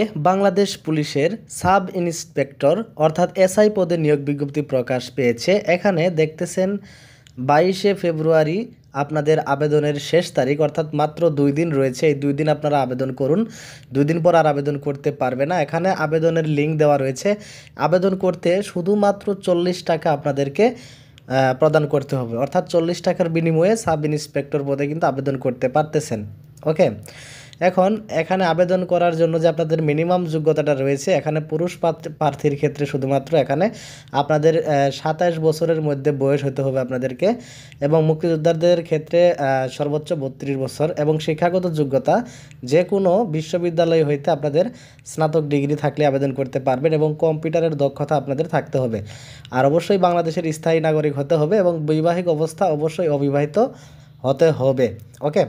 এ বাংলাদেশ পুলিশের sub inspector অর্থাৎ SI পদে নিয়োগ বিজ্ঞপ্তি প্রকাশ পেয়েছে এখানে দেখতেছেন বাইশে ফেব্রুয়ারি আপনাদের আবেদনের শেষ তারিখ অর্থাৎ মাত্র দুই দিন রয়েছে এই দুই দিন আপনারা আবেদন করুন দুই দিন পর আর আবেদন করতে পারবে না এখানে আবেদনের লিঙ্ক দেওয়া রয়েছে আবেদন করতে শুধুমাত্র চল্লিশ টাকা আপনাদেরকে প্রদান করতে হবে অর্থাৎ চল্লিশ টাকার বিনিময়ে সাব ইন্সপেক্টর পদে কিন্তু আবেদন করতে পারতেছেন ওকে এখন এখানে আবেদন করার জন্য যে আপনাদের মিনিমাম যোগ্যতাটা রয়েছে এখানে পুরুষ প্রার্থীর ক্ষেত্রে শুধুমাত্র এখানে আপনাদের সাতাশ বছরের মধ্যে বয়স হতে হবে আপনাদেরকে এবং মুক্তিযোদ্ধাদের ক্ষেত্রে সর্বোচ্চ বত্রিশ বছর এবং শিক্ষাগত যোগ্যতা যে কোনো বিশ্ববিদ্যালয় হইতে আপনাদের স্নাতক ডিগ্রি থাকলে আবেদন করতে পারবেন এবং কম্পিউটারের দক্ষতা আপনাদের থাকতে হবে আর অবশ্যই বাংলাদেশের স্থায়ী নাগরিক হতে হবে এবং বৈবাহিক অবস্থা অবশ্যই অবিবাহিত হতে হবে ওকে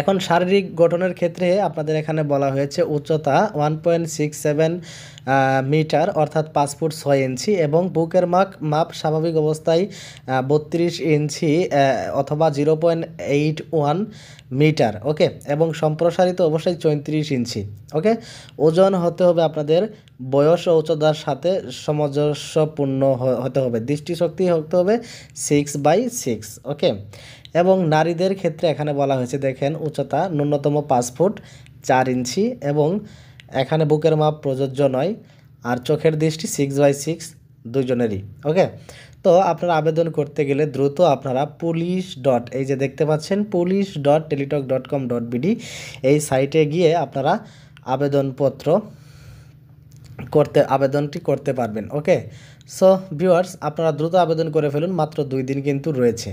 এখন শারীরিক গঠনের ক্ষেত্রে আপনাদের এখানে বলা হয়েছে উচ্চতা one point six seven metre অর্থাৎ পাঁচ ফুট ছয় ইঞ্চি এবং বুকের মাপ মাপ স্বাভাবিক অবস্থায় বত্রিশ ইঞ্চি অথবা zero point eight one metre okay এবং সম্প্রসারিত অবশ্যই চৈত্রিশ ইঞ্চি ওকে ওজন হতে হবে আপনাদের বয়স ও উচ্চতার সাথে সামঞ্জস্যপূর্ণ হতে হবে দৃষ্টিশক্তি হতে হবে সিক্স বাই সিক্স ওকে এবং নারীদের ক্ষেত্রে এখানে বলা হয়েছে দেখেন উচ্চতা ন্যূনতম পাঁচ ফুট চার ইঞ্চি এবং এখানে বুকের মাপ প্রযোজ্য নয় আর চোখের দৃষ্টি সিক্স বাই সিক্স দুজনেরই ওকে তো আপনারা আবেদন করতে গেলে দ্রুত আপনারা পুলিশ ডট এই যে দেখতে পাচ্ছেন police dot Teletalk dot com dot BD এই সাইটে গিয়ে আপনারা আবেদনপত্র করতে আবেদনটি করতে পারবেন ওকে সো ভিউয়ার্স আপনারা দ্রুত আবেদন করে ফেলুন মাত্র দুই দিন কিন্তু রয়েছে